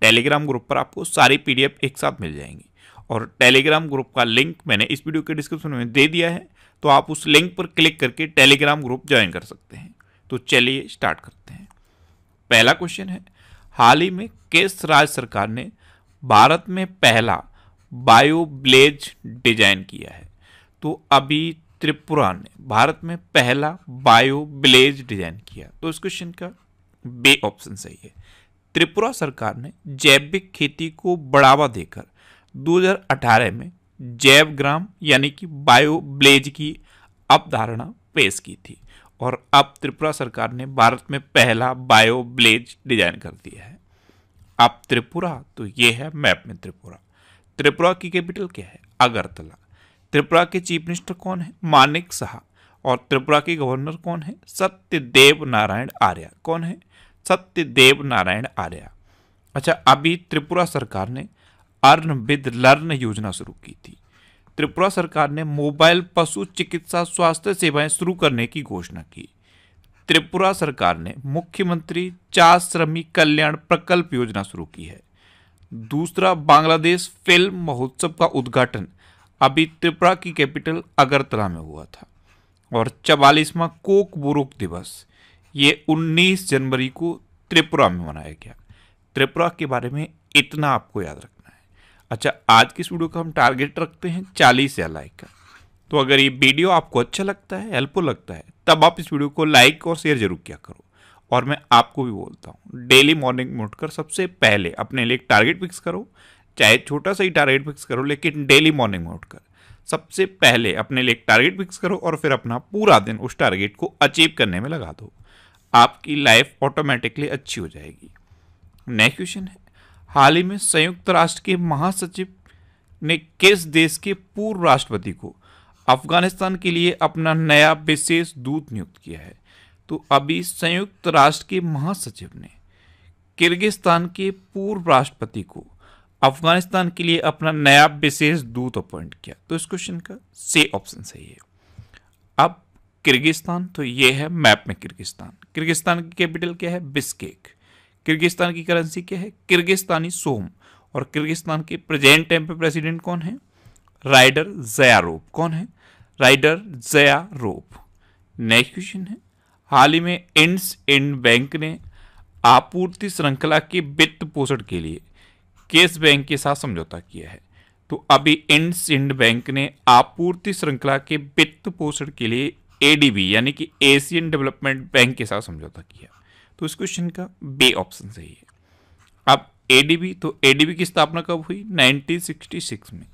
Telegram group पर आपको सारी पीडीएफ एक साथ मिल जाएंगी और टेलीग्राम ग्रुप का लिंक मैंने इस वीडियो के डिस्क्रिप्शन में दे दिया है तो आप उस लिंक पर क्लिक करके टेलीग्राम ग्रुप ज्वाइन कर सकते हैं तो चलिए स्टार्ट करते हैं पहला क्वेश्चन है हाल ही में किस राज्य सरकार ने भारत में पहला बायो ब्लेज डिजाइन किया है तो अभी त्रिपुरा ने भारत में पहला बायो ब्लेज डिजाइन किया तो इस क्वेश्चन का बे ऑप्शन सही है त्रिपुरा सरकार ने जैविक खेती को बढ़ावा देकर 2018 में जैव ग्राम यानी कि बायो ब्लेज की अवधारणा पेश की थी और अब त्रिपुरा सरकार ने भारत में पहला बायो ब्लेज डिजाइन कर दिया है अब त्रिपुरा तो ये है मैप में त्रिपुरा त्रिपुरा की कैपिटल क्या है अगरतला त्रिपुरा के चीफ मिनिस्टर कौन है मानिक शाह और त्रिपुरा के गवर्नर कौन है सत्यदेव नारायण आर्या कौन है सत्य देव नारायण आर्या अच्छा अभी त्रिपुरा सरकार ने अर्न विद लर्न योजना शुरू की थी त्रिपुरा सरकार ने मोबाइल पशु चिकित्सा स्वास्थ्य सेवाएं शुरू करने की घोषणा की त्रिपुरा सरकार ने मुख्यमंत्री चार श्रमिक कल्याण प्रकल्प योजना शुरू की है दूसरा बांग्लादेश फिल्म महोत्सव का उद्घाटन अभी त्रिपुरा की कैपिटल अगरतला में हुआ था और चवालीसवा कोक बुरुक दिवस ये 19 जनवरी को त्रिपुरा में मनाया गया त्रिपुरा के बारे में इतना आपको याद रखना है अच्छा आज की इस वीडियो का हम टारगेट रखते हैं चालीस या लाइक का तो अगर ये वीडियो आपको अच्छा लगता है हेल्पफुल लगता है तब आप इस वीडियो को लाइक और शेयर जरूर किया करो और मैं आपको भी बोलता हूँ डेली मॉर्निंग में उठकर सबसे पहले अपने लिए एक टारगेट फिक्स करो चाहे छोटा सा ही टारगेट फिक्स करो लेकिन डेली मॉर्निंग में उठकर सबसे पहले अपने लिए एक टारगेट फिक्स करो और फिर अपना पूरा दिन उस टारगेट को अचीव करने में लगा दो आपकी लाइफ ऑटोमेटिकली अच्छी हो जाएगी नेक्स्ट क्वेश्चन है हाल ही में संयुक्त राष्ट्र के महासचिव ने किस देश के पूर्व राष्ट्रपति को अफगानिस्तान के लिए अपना नया विशेष दूत नियुक्त किया है तो अभी संयुक्त राष्ट्र के महासचिव ने किर्गिस्तान के पूर्व राष्ट्रपति को अफगानिस्तान के लिए अपना नया विशेष दूत अपॉइंट किया तो इस क्वेश्चन का से ऑप्शन सही है अब किर्गिस्तान तो ये है मैप में किर्गिस्तान किर्गिस्तान की कैपिटल क्या है बिस्केक किर्गिस्तान की करेंसी क्या है किर्गिस्तानी सोम और किर्गिस्तान के प्रेजेंट टाइम पे प्रेसिडेंट कौन है राइडर जयारोप कौन है राइडर जयारोप नेक्स्ट क्वेश्चन है हाल ही में इंड्स इंड बैंक ने आपूर्ति श्रृंखला के वित्त पोषण के लिए केस बैंक के साथ समझौता किया है तो अभी इंड बैंक ने आपूर्ति श्रृंखला के वित्त पोषण के लिए एडीबी यानी कि एशियन डेवलपमेंट बैंक के साथ समझौता किया तो इस क्वेश्चन का बे ऑप्शन सही है अब एडीबी तो एडीबी की स्थापना कब हुई 1966 में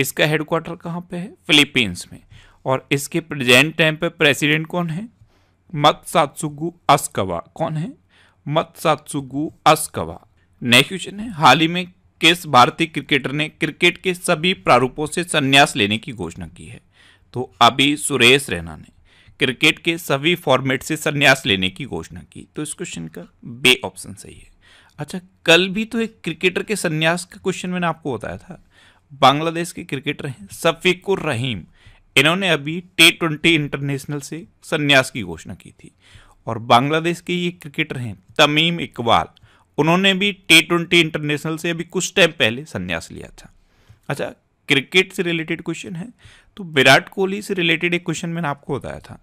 इसका हेडक्वार्टर कहाँ पे है फिलीपींस में और इसके प्रेजेंट टाइम पे प्रेसिडेंट कौन है मत सातसुगु अस्कवा कौन है मत सातसुगु अस्कवा नेक्स्ट क्वेश्चन है हाल ही में किस भारतीय क्रिकेटर ने क्रिकेट के सभी प्रारूपों से संन्यास लेने की घोषणा की है तो अभी सुरेश रैना ने क्रिकेट के सभी फॉर्मेट से संन्यास लेने की घोषणा की तो इस क्वेश्चन का बे ऑप्शन सही है अच्छा कल भी तो एक क्रिकेटर के संन्यास का क्वेश्चन मैंने आपको बताया था बांग्लादेश के क्रिकेटर हैं सफीकुर रहीम इन्होंने अभी टी ट्वेंटी इंटरनेशनल से संन्यास की घोषणा की थी और बांग्लादेश के ये क्रिकेटर हैं तमीम इकबाल उन्होंने भी टी ट्वेंटी इंटरनेशनल से अभी कुछ टाइम पहले संन्यास लिया था अच्छा क्रिकेट से रिलेटेड क्वेश्चन है तो विराट कोहली से रिलेटेड एक क्वेश्चन मैंने आपको बताया था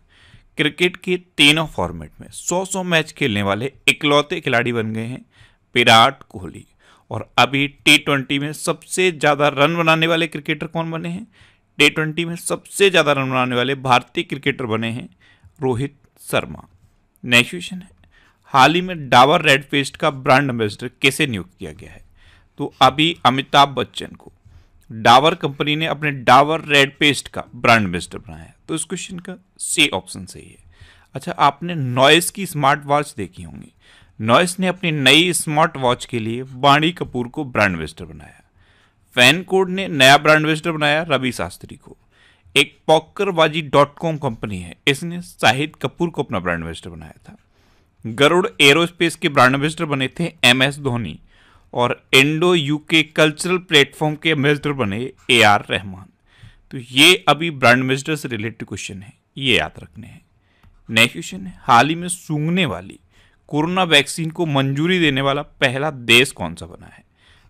क्रिकेट के तीनों फॉर्मेट में 100-100 मैच खेलने वाले इकलौते खिलाड़ी बन गए हैं विराट कोहली और अभी टी ट्वेंटी में सबसे ज़्यादा रन बनाने वाले क्रिकेटर कौन बने हैं टी ट्वेंटी में सबसे ज़्यादा रन बनाने वाले भारतीय क्रिकेटर बने हैं रोहित शर्मा नेक्स्ट क्वेश्चन है हाल ही में डाबर रेड फेस्ट का ब्रांड एम्बेसडर कैसे नियुक्त किया गया है तो अभी अमिताभ बच्चन को डावर कंपनी ने अपने डावर रेड पेस्ट का ब्रांड बेस्ट बनाया तो इस क्वेश्चन का सी ऑप्शन सही है अच्छा आपने नॉइस की स्मार्ट वॉच देखी होंगी नॉइस ने अपनी नई स्मार्ट वॉच के लिए बाणी कपूर को ब्रांड बेस्टर बनाया फैन कोड ने नया ब्रांड बेस्टर बनाया रवि शास्त्री को एक पॉकरबाजी डॉट कॉम कंपनी है इसने शाहिद कपूर को अपना ब्रांड बेस्टर बनाया था गरुड़ एरोस्पेस के ब्रांड बेस्टर बने थे एम एस धोनी और इंडो यूके कल्चरल प्लेटफॉर्म के एम्बेसडर बने ए आर रहमान तो ये अभी ब्रांड एम्बेसडर से रिलेटेड क्वेश्चन है ये याद रखने हैं नेक्स्ट क्वेश्चन है हाल ही में सूंघने वाली कोरोना वैक्सीन को मंजूरी देने वाला पहला देश कौन सा बना है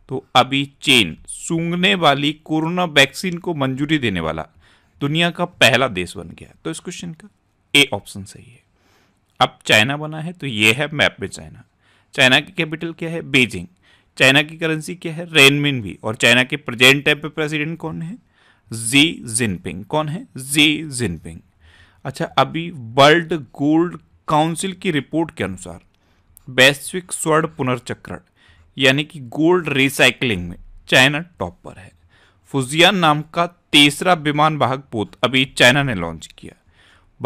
तो अभी चीन सूंघने वाली कोरोना वैक्सीन को मंजूरी देने वाला दुनिया का पहला देश बन गया तो इस क्वेश्चन का ए ऑप्शन सही है अब चाइना बना है तो ये है मैप में चाइना चाइना की कैपिटल क्या है बीजिंग चाइना की करेंसी क्या है रेनमिन भी और चाइना के प्रेजेंट टाइप पे प्रेसिडेंट कौन है जी जिनपिंग कौन है जी जिनपिंग अच्छा अभी वर्ल्ड गोल्ड काउंसिल की रिपोर्ट के अनुसार वैश्विक स्वर्ण पुनर्चक्रण यानी कि गोल्ड रिसाइकलिंग में चाइना टॉप पर है फुजियान नाम का तीसरा विमान वाहक पोत अभी चाइना ने लॉन्च किया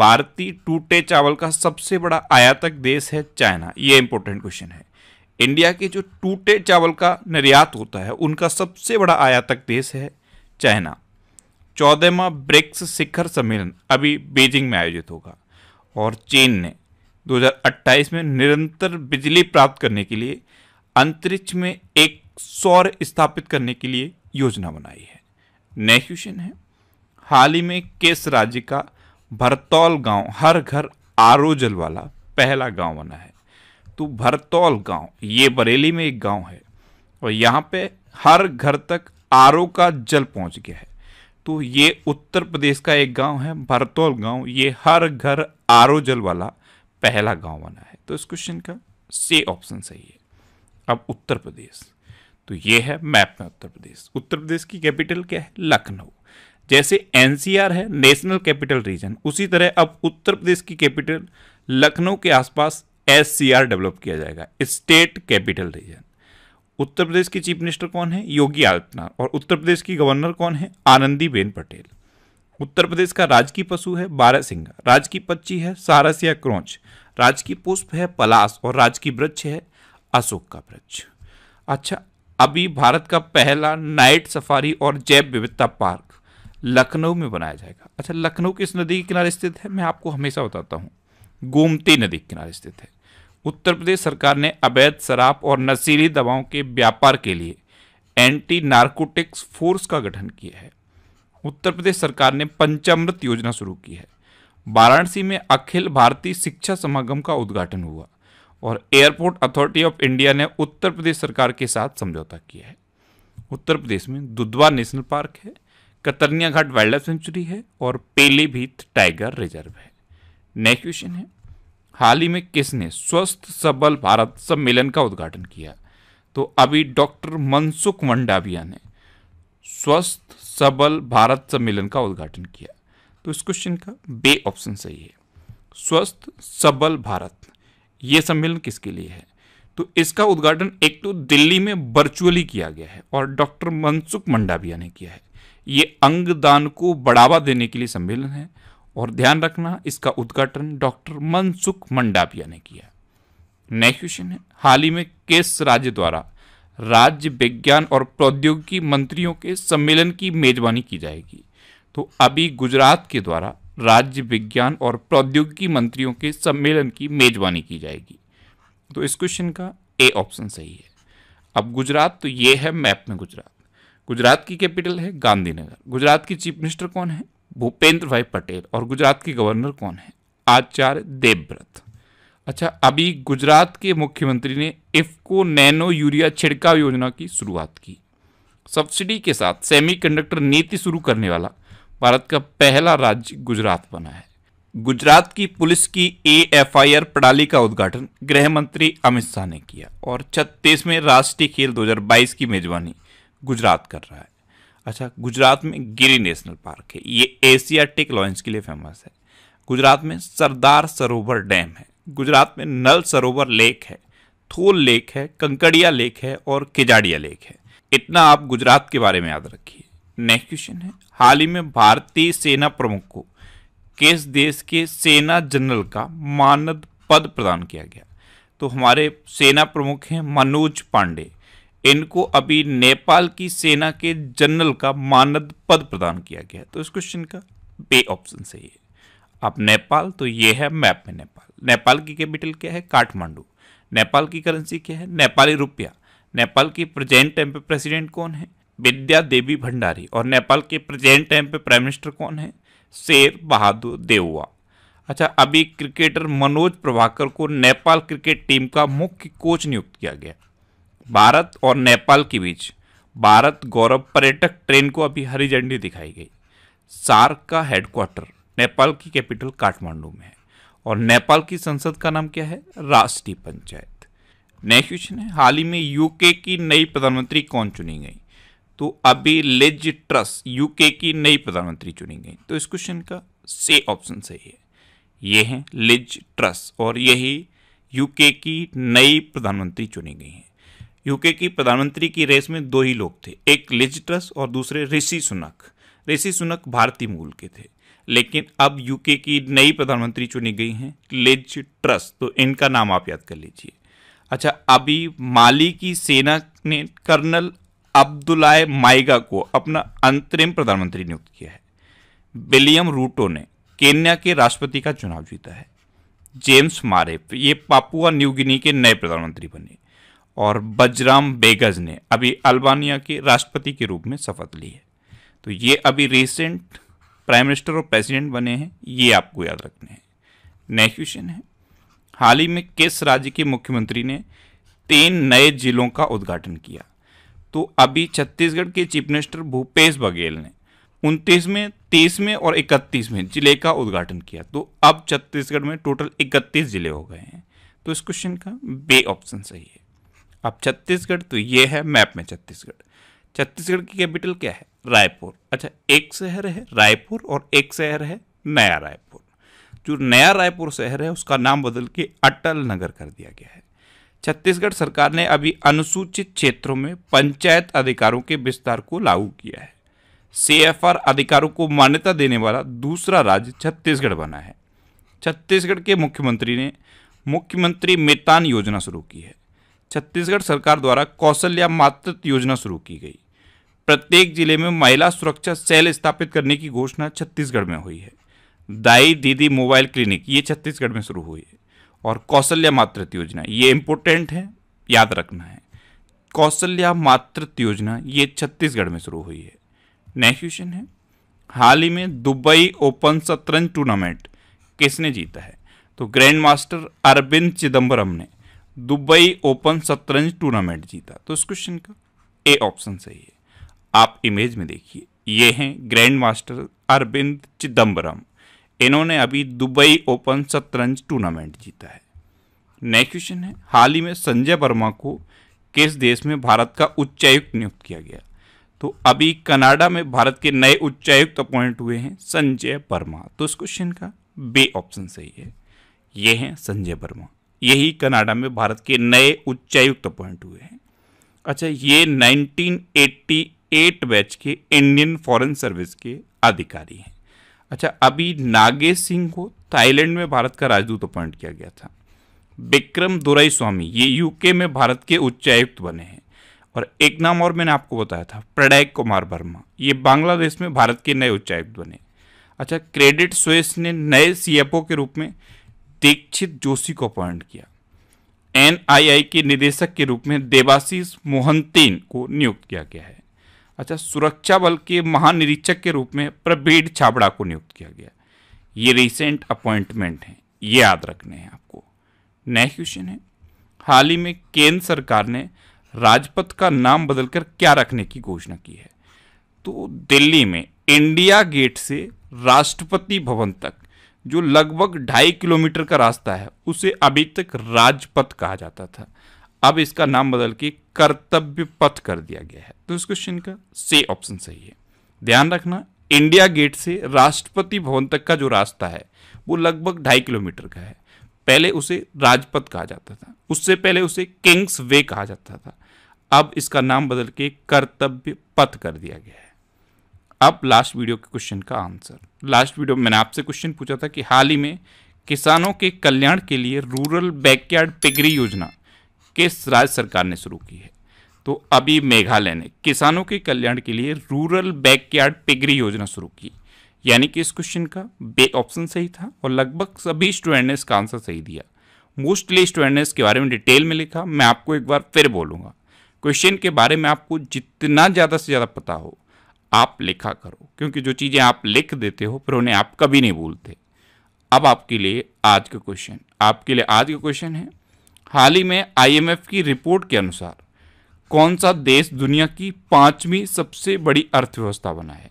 भारतीय टूटे चावल का सबसे बड़ा आयातक देश है चाइना ये इंपॉर्टेंट क्वेश्चन है इंडिया के जो टूटे चावल का निर्यात होता है उनका सबसे बड़ा आयातक देश है चाइना चौदहवा ब्रिक्स शिखर सम्मेलन अभी बीजिंग में आयोजित होगा और चीन ने 2028 में निरंतर बिजली प्राप्त करने के लिए अंतरिक्ष में एक सौर स्थापित करने के लिए योजना बनाई है नेक्स्ट क्वेश्चन है हाल ही में किस राज्य का भरतौल गांव हर घर आर जल वाला पहला गांव बना है तो भरतौल गांव ये बरेली में एक गांव है और यहाँ पे हर घर तक आर का जल पहुँच गया है तो ये उत्तर प्रदेश का एक गांव है भरतौल गांव ये हर घर आर जल वाला पहला गांव बना है तो इस क्वेश्चन का से ऑप्शन सही है अब उत्तर प्रदेश तो ये है मैप में उत्तर प्रदेश उत्तर प्रदेश की कैपिटल क्या है लखनऊ जैसे एनसीआर है नेशनल कैपिटल रीजन उसी तरह अब उत्तर प्रदेश की कैपिटल लखनऊ के आसपास एस डेवलप किया जाएगा state capital region Uttar Pradesh की चीफ मिनिस्टर कौन है योगी आदित्यनाथ और उत्तर प्रदेश की गवर्नर कौन है आनंदीबेन पटेल उत्तर प्रदेश का राजकीय पशु है सिंह राजकीय पक्षी है सारस या क्रोच राजकीय पुष्प है पलाश और राजकीय वृक्ष है अशोक का वृक्ष अच्छा अभी भारत का पहला नाइट सफारी और जैव विविधता पार्क लखनऊ में बनाया जाएगा अच्छा लखनऊ किस नदी के किनारे स्थित है मैं आपको हमेशा बताता हूँ गोमती नदी किनारे स्थित है उत्तर प्रदेश सरकार ने अवैध शराब और नशीली दवाओं के व्यापार के लिए एंटी नार्कोटिक्स फोर्स का गठन किया है उत्तर प्रदेश सरकार ने पंचामृत योजना शुरू की है वाराणसी में अखिल भारतीय शिक्षा समागम का उद्घाटन हुआ और एयरपोर्ट अथॉरिटी ऑफ इंडिया ने उत्तर प्रदेश सरकार के साथ समझौता किया है उत्तर प्रदेश में दुधवा नेशनल पार्क है Katarniya Ghat wildlife sanctuary है और पीलीभीत टाइगर रिजर्व है नेक्स्ट क्वेश्चन है हाल ही में किसने स्वस्थ सबल भारत सम्मेलन का उद्घाटन किया तो अभी डॉक्टर मनसुख मंडाविया ने स्वस्थ सबल भारत सम्मेलन का उद्घाटन किया तो इस क्वेश्चन का बे ऑप्शन सही है स्वस्थ सबल भारत ये सम्मेलन किसके लिए है तो इसका उद्घाटन एक तो दिल्ली में वर्चुअली किया गया है और डॉक्टर मनसुख मंडाविया ने किया है ये अंगदान को बढ़ावा देने के लिए सम्मेलन है और ध्यान रखना इसका उद्घाटन डॉक्टर मनसुख मंडाविया ने किया नेक्स्ट क्वेश्चन है हाल ही में केस राज्य द्वारा राज्य विज्ञान और प्रौद्योगिकी मंत्रियों के सम्मेलन की मेजबानी की जाएगी तो अभी गुजरात के द्वारा राज्य विज्ञान और प्रौद्योगिकी मंत्रियों के सम्मेलन की मेजबानी की जाएगी तो इस क्वेश्चन का ए ऑप्शन सही है अब गुजरात तो ये है मैप में गुजरात गुजरात की कैपिटल है गांधीनगर गुजरात की चीफ मिनिस्टर कौन है भूपेंद्र भाई पटेल और गुजरात के गवर्नर कौन है आचार्य देवव्रत अच्छा अभी गुजरात के मुख्यमंत्री ने इफको नैनो यूरिया छिड़काव योजना की शुरुआत की सब्सिडी के साथ सेमीकंडक्टर नीति शुरू करने वाला भारत का पहला राज्य गुजरात बना है गुजरात की पुलिस की ए एफ आई आर प्रणाली का उद्घाटन गृह मंत्री अमित शाह ने किया और छत्तीसवें राष्ट्रीय खेल 2022 की मेजबानी गुजरात कर रहा है अच्छा गुजरात में गिरी नेशनल पार्क है ये एशियाटिक लॉन्च के लिए फेमस है गुजरात में सरदार सरोवर डैम है गुजरात में नल सरोवर लेक है थोल लेक है कंकड़िया लेक है और केजाड़िया लेक है इतना आप गुजरात के बारे में याद रखिए नेक्स्ट क्वेश्चन है हाल ही में भारतीय सेना प्रमुख को किस देश के सेना जनरल का मानद पद प्रदान किया गया तो हमारे सेना प्रमुख हैं मनोज पांडे इनको अभी नेपाल की सेना के जनरल का मानद पद प्रदान किया गया तो इस क्वेश्चन का बे ऑप्शन सही है आप नेपाल तो ये है मैप में नेपाल नेपाल की कैपिटल क्या है काठमांडू नेपाल की करेंसी क्या है नेपाली रुपया नेपाल की प्रेजेंट टाइम पे प्रेसिडेंट कौन है विद्या देवी भंडारी और नेपाल के प्रेजेंट टाइम पे प्राइम मिनिस्टर कौन है शेर बहादुर देउआ अच्छा अभी क्रिकेटर मनोज प्रभाकर को नेपाल क्रिकेट टीम का मुख्य कोच नियुक्त किया गया भारत और नेपाल के बीच भारत गौरव पर्यटक ट्रेन को अभी हरी झंडी दिखाई गई सार्क का हेडक्वार्टर नेपाल की कैपिटल काठमांडू में है और नेपाल की संसद का नाम क्या है राष्ट्रीय पंचायत नेक्स्ट क्वेश्चन है हाल ही में यूके की नई प्रधानमंत्री कौन चुनी गई तो अभी लेज ट्रस यूके की नई प्रधानमंत्री चुनी गई तो इस क्वेश्चन का से ऑप्शन सही है ये हैं लिज ट्रस और यही यूके की नई प्रधानमंत्री चुनी गई हैं यूके की प्रधानमंत्री की रेस में दो ही लोग थे एक लिज ट्रस और दूसरे ऋषि सुनक ऋषि सुनक भारतीय मूल के थे लेकिन अब यूके की नई प्रधानमंत्री चुनी गई हैं लिज ट्रस तो इनका नाम आप याद कर लीजिए अच्छा अभी माली की सेना ने कर्नल अब्दुल्लाय माइगा को अपना अंतरिम प्रधानमंत्री नियुक्त किया है विलियम रूटो ने केन्या के राष्ट्रपति का चुनाव जीता है जेम्स मारेप ये पापुआ न्यू गिनी के नए प्रधानमंत्री बने और बजराम बेगज ने अभी अल्बानिया के राष्ट्रपति के रूप में शपथ ली है तो ये अभी रिसेंट प्राइम मिनिस्टर और प्रेसिडेंट बने हैं ये आपको याद रखने हैं नेक्स्ट क्वेश्चन है हाल ही में किस राज्य के मुख्यमंत्री ने तीन नए जिलों का उद्घाटन किया तो अभी छत्तीसगढ़ के चीफ मिनिस्टर भूपेश बघेल ने उनतीसवें तीसवें और इकतीसवें जिले का उद्घाटन किया तो अब छत्तीसगढ़ में टोटल इकतीस जिले हो गए हैं तो इस क्वेश्चन का बे ऑप्शन सही है अब छत्तीसगढ़ तो ये है मैप में छत्तीसगढ़ छत्तीसगढ़ की कैपिटल क्या है रायपुर अच्छा एक शहर है रायपुर और एक शहर है नया रायपुर जो नया रायपुर शहर है उसका नाम बदल के अटल नगर कर दिया गया है छत्तीसगढ़ सरकार ने अभी अनुसूचित क्षेत्रों में पंचायत अधिकारों के विस्तार को लागू किया है सी अधिकारों को मान्यता देने वाला दूसरा राज्य छत्तीसगढ़ बना है छत्तीसगढ़ के मुख्यमंत्री ने मुख्यमंत्री मितान योजना शुरू की है छत्तीसगढ़ सरकार द्वारा कौशल्या मातृत्व योजना शुरू की गई प्रत्येक जिले में महिला सुरक्षा सेल स्थापित करने की घोषणा छत्तीसगढ़ में हुई है दाई दीदी मोबाइल क्लिनिक ये छत्तीसगढ़ में शुरू हुई है और कौशल्या मातृत्व योजना ये इम्पोर्टेंट है याद रखना है कौशल्या मातृत्व योजना ये छत्तीसगढ़ में शुरू हुई है नेक्स्ट क्वेश्चन है हाल ही में दुबई ओपन शतरंज टूर्नामेंट किसने जीता है तो ग्रैंड मास्टर अरविंद चिदम्बरम ने दुबई ओपन शतरंज टूर्नामेंट जीता तो इस क्वेश्चन का ए ऑप्शन सही है आप इमेज में देखिए ये हैं ग्रैंड मास्टर अरविंद चिदम्बरम इन्होंने अभी दुबई ओपन शतरंज टूर्नामेंट जीता है नेक्स्ट क्वेश्चन है हाल ही में संजय वर्मा को किस देश में भारत का उच्चायुक्त नियुक्त किया गया तो अभी कनाडा में भारत के नए उच्चायुक्त अपॉइंट हुए हैं संजय वर्मा तो इस क्वेश्चन का बे ऑप्शन सही है ये हैं संजय वर्मा यही कनाडा में भारत के नए उच्चायुक्त अपॉइंट हुए हैं अच्छा ये 1988 बैच के इंडियन फॉरेन सर्विस के अधिकारी हैं अच्छा अभी नागेश सिंह को थाईलैंड में भारत का राजदूत अपॉइंट किया गया था विक्रम दुराई स्वामी ये यूके में भारत के उच्चायुक्त बने हैं और एक नाम और मैंने आपको बताया था प्रणय कुमार वर्मा ये बांग्लादेश में भारत के नए उच्चायुक्त बने अच्छा क्रेडिट स्वेस ने नए सीएफओ के रूप में दीक्षित जोशी को अपॉइंट किया एनआईआई के निदेशक के रूप में देवाशीष मोहनतीन को नियुक्त किया गया है अच्छा सुरक्षा बल के महानिरीक्षक के रूप में प्रबीर छाबड़ा को नियुक्त किया गया ये रिसेंट अपॉइंटमेंट हैं ये याद रखने हैं आपको नेक्स्ट क्वेश्चन है हाल ही में केंद्र सरकार ने राजपथ का नाम बदलकर क्या रखने की घोषणा की है तो दिल्ली में इंडिया गेट से राष्ट्रपति भवन तक जो लगभग ढाई किलोमीटर का रास्ता है उसे अभी तक राजपथ कहा जाता था अब इसका नाम बदल के कर्तव्य पथ कर दिया गया है तो इस क्वेश्चन का से ऑप्शन सही है ध्यान रखना इंडिया गेट से राष्ट्रपति भवन तक का जो रास्ता है वो लगभग ढाई किलोमीटर का है पहले उसे राजपथ कहा जाता था उससे पहले उसे किंग्स वे कहा जाता था अब इसका नाम बदल के कर्तव्य पथ कर दिया गया है अब लास्ट वीडियो के क्वेश्चन का आंसर लास्ट वीडियो मैंने आपसे क्वेश्चन पूछा था कि हाल ही में किसानों के कल्याण के लिए रूरल बैकयार्ड पिगरी योजना किस राज्य सरकार ने शुरू की है तो अभी मेघालय ने किसानों के कल्याण के लिए रूरल बैकयार्ड पिगरी योजना शुरू की यानी कि इस क्वेश्चन का बे ऑप्शन सही था और लगभग सभी स्टूडेंट ने इसका आंसर सही दिया मोस्टली स्टूडेंट ने इसके बारे में डिटेल में लिखा मैं आपको एक बार फिर बोलूँगा क्वेश्चन के बारे में आपको जितना ज़्यादा से ज़्यादा पता हो आप लिखा करो क्योंकि जो चीज़ें आप लिख देते हो फिर उन्हें आप कभी नहीं भूलते अब आपके लिए आज का क्वेश्चन आपके लिए आज का क्वेश्चन है हाल ही में आईएमएफ की रिपोर्ट के अनुसार कौन सा देश दुनिया की पांचवी सबसे बड़ी अर्थव्यवस्था बना है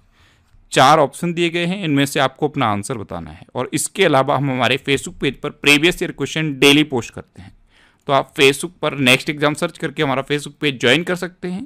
चार ऑप्शन दिए गए हैं इनमें से आपको अपना आंसर बताना है और इसके अलावा हम हमारे फेसबुक पेज पर previous year question daily post करते हैं तो आप फेसबुक पर नेक्स्ट एग्जाम सर्च करके हमारा फेसबुक पेज ज्वाइन कर सकते हैं